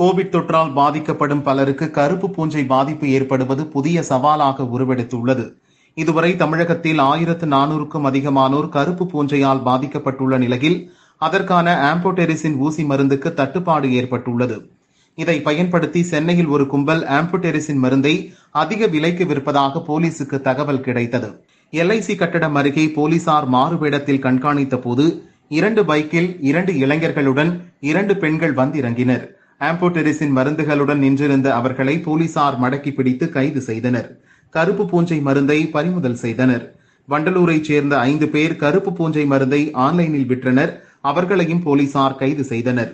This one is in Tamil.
கோவிட் தொற்றால் பாதிக்கப்படும் பலருக்கு கருப்பு பூஞ்சை பாதிப்பு ஏற்படுவது புதிய சவாலாக உருவெடுத்துள்ளது இதுவரை தமிழகத்தில் ஆயிரத்து நானூறுக்கும் அதிகமானோர் கருப்பு பூஞ்சையால் பாதிக்கப்பட்டுள்ள நிலையில் அதற்கான ஆம்போடெரிசின் ஊசி மருந்துக்கு தட்டுப்பாடு ஏற்பட்டுள்ளது இதை பயன்படுத்தி சென்னையில் ஒரு கும்பல் ஆம்போடெரிசின் மருந்தை அதிக விலைக்கு விற்பதாக போலீசுக்கு தகவல் கிடைத்தது எல்ஐசி கட்டடம் அருகே போலீசார் மாறுவேடத்தில் கண்காணித்த போது இரண்டு பைக்கில் இரண்டு இளைஞர்களுடன் இரண்டு பெண்கள் வந்திறங்கினர் ஆம்போடெரிசின் மருந்துகளுடன் நின்றிருந்த அவர்களை போலீசார் மடக்கி பிடித்து கைது செய்தனர் கருப்பு பூஞ்சை மருந்தை பறிமுதல் செய்தனர் வண்டலூரைச் சேர்ந்த ஐந்து பேர் கருப்பு பூஞ்சை மருந்தை ஆன்லைனில் விற்றனர் அவர்களையும் போலீசார் கைது செய்தனர்